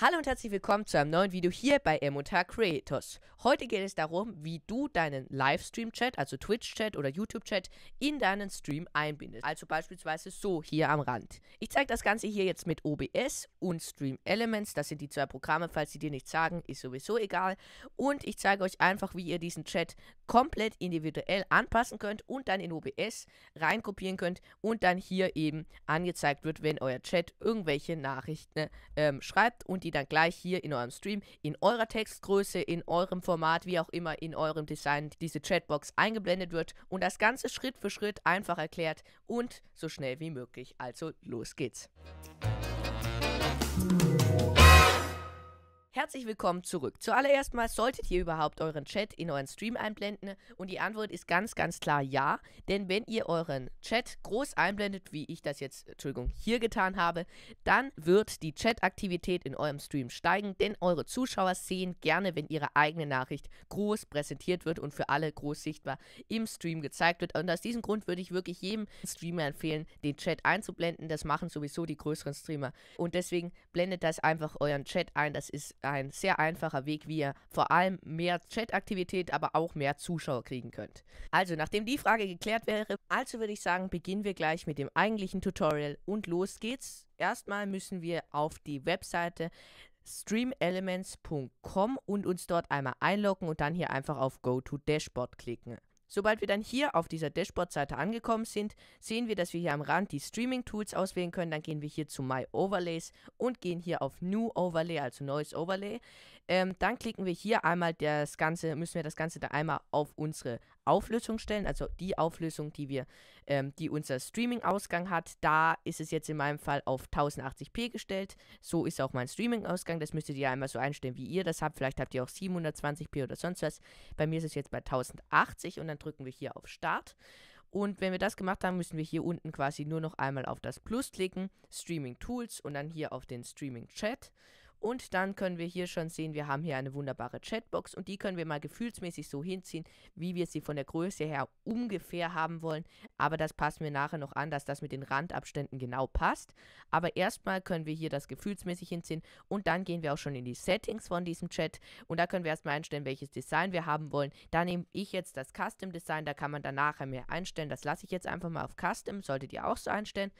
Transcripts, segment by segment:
Hallo und herzlich willkommen zu einem neuen Video hier bei MH Creators. Heute geht es darum, wie du deinen Livestream-Chat, also Twitch-Chat oder YouTube-Chat, in deinen Stream einbindest. Also beispielsweise so hier am Rand. Ich zeige das Ganze hier jetzt mit OBS und Stream Elements. Das sind die zwei Programme, falls sie dir nichts sagen, ist sowieso egal. Und ich zeige euch einfach, wie ihr diesen Chat komplett individuell anpassen könnt und dann in OBS reinkopieren könnt und dann hier eben angezeigt wird, wenn euer Chat irgendwelche Nachrichten äh, ähm, schreibt und die die dann gleich hier in eurem Stream, in eurer Textgröße, in eurem Format, wie auch immer, in eurem Design diese Chatbox eingeblendet wird und das Ganze Schritt für Schritt einfach erklärt und so schnell wie möglich. Also los geht's. Herzlich willkommen zurück. Zuallererst mal solltet ihr überhaupt euren Chat in euren Stream einblenden und die Antwort ist ganz, ganz klar ja. Denn wenn ihr euren Chat groß einblendet, wie ich das jetzt, Entschuldigung, hier getan habe, dann wird die Chataktivität in eurem Stream steigen, denn eure Zuschauer sehen gerne, wenn ihre eigene Nachricht groß präsentiert wird und für alle groß sichtbar im Stream gezeigt wird. Und aus diesem Grund würde ich wirklich jedem Streamer empfehlen, den Chat einzublenden. Das machen sowieso die größeren Streamer. Und deswegen blendet das einfach euren Chat ein. Das ist ein sehr einfacher Weg, wie ihr vor allem mehr Chat-Aktivität, aber auch mehr Zuschauer kriegen könnt. Also, nachdem die Frage geklärt wäre, also würde ich sagen, beginnen wir gleich mit dem eigentlichen Tutorial und los geht's. Erstmal müssen wir auf die Webseite streamelements.com und uns dort einmal einloggen und dann hier einfach auf Go to Dashboard klicken. Sobald wir dann hier auf dieser Dashboard-Seite angekommen sind, sehen wir, dass wir hier am Rand die Streaming-Tools auswählen können. Dann gehen wir hier zu My Overlays und gehen hier auf New Overlay, also neues Overlay. Ähm, dann klicken wir hier einmal das Ganze, müssen wir das Ganze da einmal auf unsere Auflösung stellen, also die Auflösung, die wir, ähm, die unser Streaming-Ausgang hat. Da ist es jetzt in meinem Fall auf 1080p gestellt. So ist auch mein Streaming-Ausgang. Das müsstet ihr einmal so einstellen, wie ihr das habt. Vielleicht habt ihr auch 720p oder sonst was. Bei mir ist es jetzt bei 1080 und dann drücken wir hier auf Start. Und wenn wir das gemacht haben, müssen wir hier unten quasi nur noch einmal auf das Plus klicken, Streaming Tools und dann hier auf den Streaming Chat. Und dann können wir hier schon sehen, wir haben hier eine wunderbare Chatbox und die können wir mal gefühlsmäßig so hinziehen, wie wir sie von der Größe her ungefähr haben wollen. Aber das passen wir nachher noch an, dass das mit den Randabständen genau passt. Aber erstmal können wir hier das gefühlsmäßig hinziehen und dann gehen wir auch schon in die Settings von diesem Chat und da können wir erstmal einstellen, welches Design wir haben wollen. Da nehme ich jetzt das Custom Design, da kann man dann nachher mehr einstellen. Das lasse ich jetzt einfach mal auf Custom, solltet ihr auch so einstellen.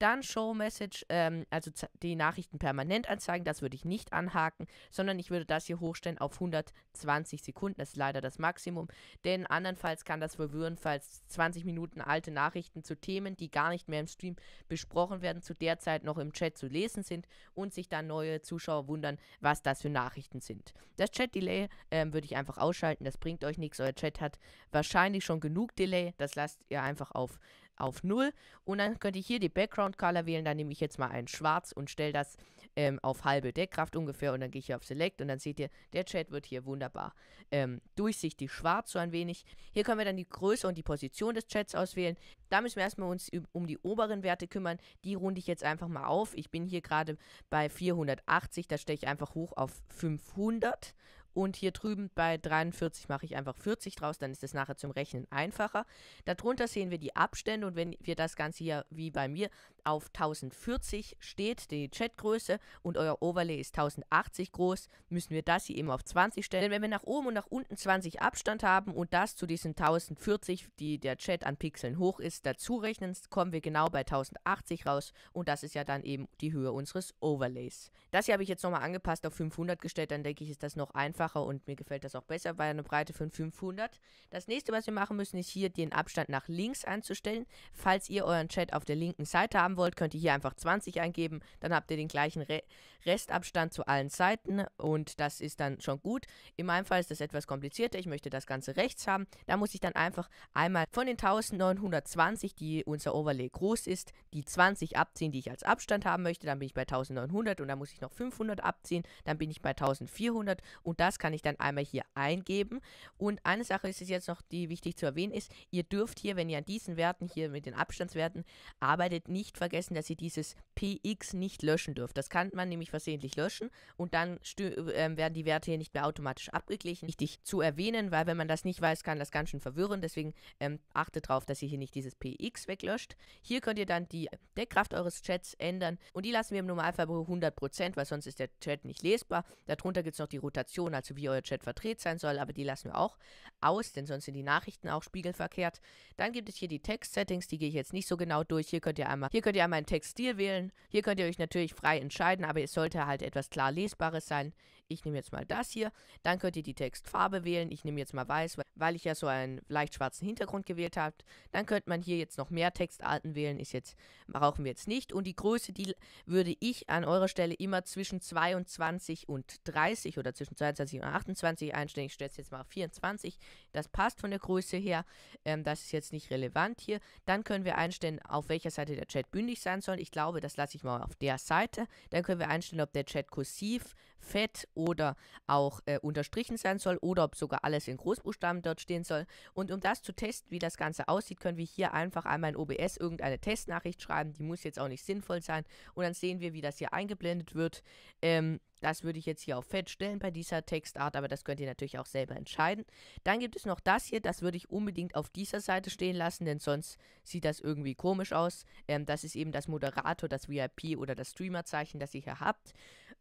Dann Show Message, ähm, also die Nachrichten permanent anzeigen, das würde ich ich nicht anhaken, sondern ich würde das hier hochstellen auf 120 Sekunden. Das ist leider das Maximum, denn andernfalls kann das verwirren, falls 20 Minuten alte Nachrichten zu Themen, die gar nicht mehr im Stream besprochen werden, zu der Zeit noch im Chat zu lesen sind und sich dann neue Zuschauer wundern, was das für Nachrichten sind. Das Chat-Delay ähm, würde ich einfach ausschalten, das bringt euch nichts. Euer Chat hat wahrscheinlich schon genug Delay, das lasst ihr einfach auf auf 0 und dann könnt ihr hier die Background Color wählen, dann nehme ich jetzt mal einen schwarz und stelle das ähm, auf halbe Deckkraft ungefähr und dann gehe ich hier auf Select und dann seht ihr, der Chat wird hier wunderbar ähm, durchsichtig schwarz so ein wenig. Hier können wir dann die Größe und die Position des Chats auswählen. Da müssen wir erstmal uns um die oberen Werte kümmern, die runde ich jetzt einfach mal auf. Ich bin hier gerade bei 480, da stelle ich einfach hoch auf 500 und hier drüben bei 43 mache ich einfach 40 draus, dann ist das nachher zum Rechnen einfacher. Darunter sehen wir die Abstände und wenn wir das Ganze hier wie bei mir auf 1040 steht, die Chatgröße, und euer Overlay ist 1080 groß, müssen wir das hier eben auf 20 stellen. Denn wenn wir nach oben und nach unten 20 Abstand haben und das zu diesen 1040, die der Chat an Pixeln hoch ist, dazu rechnen, kommen wir genau bei 1080 raus und das ist ja dann eben die Höhe unseres Overlays. Das hier habe ich jetzt nochmal angepasst auf 500 gestellt, dann denke ich, ist das noch einfacher und mir gefällt das auch besser bei einer Breite von 500. Das nächste, was wir machen müssen, ist hier den Abstand nach links einzustellen. Falls ihr euren Chat auf der linken Seite haben haben wollt, könnt ihr hier einfach 20 eingeben. Dann habt ihr den gleichen Re Restabstand zu allen Seiten und das ist dann schon gut. In meinem Fall ist das etwas komplizierter. Ich möchte das Ganze rechts haben. Da muss ich dann einfach einmal von den 1920, die unser Overlay groß ist, die 20 abziehen, die ich als Abstand haben möchte. Dann bin ich bei 1900 und dann muss ich noch 500 abziehen. Dann bin ich bei 1400 und das kann ich dann einmal hier eingeben. Und eine Sache ist es jetzt noch, die wichtig zu erwähnen ist, ihr dürft hier, wenn ihr an diesen Werten hier mit den Abstandswerten arbeitet, nicht vergessen, dass ihr dieses PX nicht löschen dürft. Das kann man nämlich versehentlich löschen und dann äh, werden die Werte hier nicht mehr automatisch abgeglichen. Wichtig zu erwähnen, weil wenn man das nicht weiß, kann das ganz schön verwirren. Deswegen ähm, achtet darauf, dass ihr hier nicht dieses PX weglöscht. Hier könnt ihr dann die Deckkraft eures Chats ändern und die lassen wir im Normalfall bei 100%, weil sonst ist der Chat nicht lesbar. Darunter gibt es noch die Rotation, also wie euer Chat verdreht sein soll, aber die lassen wir auch aus, denn sonst sind die Nachrichten auch spiegelverkehrt. Dann gibt es hier die Text-Settings, die gehe ich jetzt nicht so genau durch. Hier könnt ihr einmal, hier könnt könnt ihr einmal einen Textil wählen. Hier könnt ihr euch natürlich frei entscheiden, aber es sollte halt etwas klar Lesbares sein ich nehme jetzt mal das hier. Dann könnt ihr die Textfarbe wählen. Ich nehme jetzt mal weiß, weil ich ja so einen leicht schwarzen Hintergrund gewählt habe. Dann könnte man hier jetzt noch mehr Textarten wählen. Ist jetzt, brauchen wir jetzt nicht. Und die Größe, die würde ich an eurer Stelle immer zwischen 22 und 30 oder zwischen 22 und 28 einstellen. Ich stelle es jetzt mal auf 24. Das passt von der Größe her. Ähm, das ist jetzt nicht relevant hier. Dann können wir einstellen, auf welcher Seite der Chat bündig sein soll. Ich glaube, das lasse ich mal auf der Seite. Dann können wir einstellen, ob der Chat kursiv, fett oder auch äh, unterstrichen sein soll oder ob sogar alles in Großbuchstaben dort stehen soll. Und um das zu testen, wie das Ganze aussieht, können wir hier einfach einmal in OBS irgendeine Testnachricht schreiben. Die muss jetzt auch nicht sinnvoll sein. Und dann sehen wir, wie das hier eingeblendet wird. Ähm, das würde ich jetzt hier auf Fett stellen bei dieser Textart, aber das könnt ihr natürlich auch selber entscheiden. Dann gibt es noch das hier, das würde ich unbedingt auf dieser Seite stehen lassen, denn sonst sieht das irgendwie komisch aus. Ähm, das ist eben das Moderator, das VIP oder das Streamerzeichen, das ihr hier habt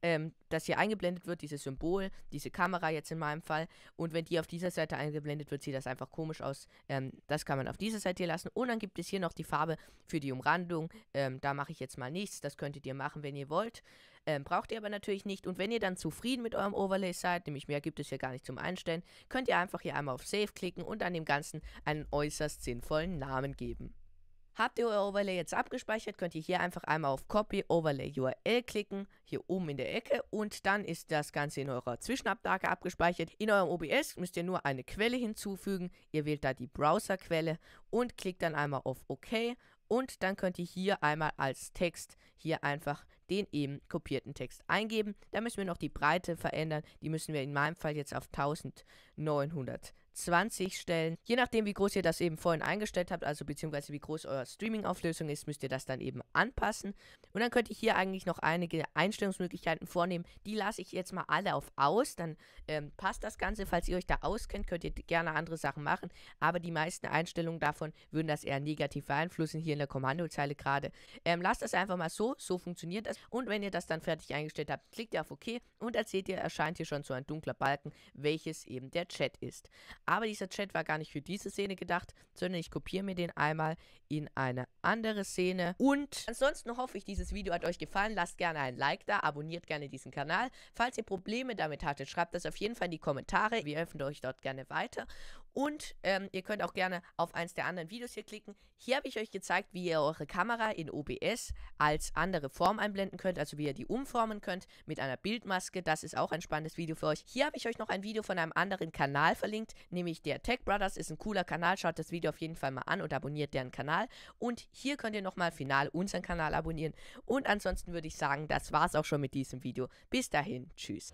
ähm, das hier eingeblendet wird, dieses Symbol, diese Kamera jetzt in meinem Fall. Und wenn die auf dieser Seite eingeblendet wird, sieht das einfach komisch aus. Ähm, das kann man auf dieser Seite hier lassen. Und dann gibt es hier noch die Farbe für die Umrandung. Ähm, da mache ich jetzt mal nichts. Das könntet ihr machen, wenn ihr wollt. Ähm, braucht ihr aber natürlich nicht. Und wenn ihr dann zufrieden mit eurem Overlay seid, nämlich mehr gibt es hier gar nicht zum Einstellen, könnt ihr einfach hier einmal auf Save klicken und dann dem Ganzen einen äußerst sinnvollen Namen geben. Habt ihr euer Overlay jetzt abgespeichert, könnt ihr hier einfach einmal auf Copy Overlay URL klicken, hier oben in der Ecke und dann ist das Ganze in eurer Zwischenablage abgespeichert. In eurem OBS müsst ihr nur eine Quelle hinzufügen, ihr wählt da die Browserquelle und klickt dann einmal auf OK und dann könnt ihr hier einmal als Text hier einfach den eben kopierten Text eingeben. Da müssen wir noch die Breite verändern, die müssen wir in meinem Fall jetzt auf 1900 20 stellen. Je nachdem, wie groß ihr das eben vorhin eingestellt habt, also beziehungsweise wie groß euer Streaming-Auflösung ist, müsst ihr das dann eben anpassen. Und dann könnt ihr hier eigentlich noch einige Einstellungsmöglichkeiten vornehmen. Die lasse ich jetzt mal alle auf aus. Dann ähm, passt das Ganze. Falls ihr euch da auskennt, könnt ihr gerne andere Sachen machen. Aber die meisten Einstellungen davon würden das eher negativ beeinflussen, hier in der Kommandozeile gerade. Ähm, lasst das einfach mal so. So funktioniert das. Und wenn ihr das dann fertig eingestellt habt, klickt ihr auf OK und dann seht ihr, erscheint hier schon so ein dunkler Balken, welches eben der Chat ist. Aber dieser Chat war gar nicht für diese Szene gedacht, sondern ich kopiere mir den einmal in eine andere Szene. Und ansonsten hoffe ich, dieses Video hat euch gefallen. Lasst gerne ein Like da, abonniert gerne diesen Kanal. Falls ihr Probleme damit hattet, schreibt das auf jeden Fall in die Kommentare. Wir öffnen euch dort gerne weiter. Und ähm, ihr könnt auch gerne auf eins der anderen Videos hier klicken. Hier habe ich euch gezeigt, wie ihr eure Kamera in OBS als andere Form einblenden könnt, also wie ihr die umformen könnt mit einer Bildmaske. Das ist auch ein spannendes Video für euch. Hier habe ich euch noch ein Video von einem anderen Kanal verlinkt, nämlich der Tech Brothers. Ist ein cooler Kanal, schaut das Video auf jeden Fall mal an und abonniert deren Kanal. Und hier könnt ihr nochmal final unseren Kanal abonnieren. Und ansonsten würde ich sagen, das war es auch schon mit diesem Video. Bis dahin, tschüss.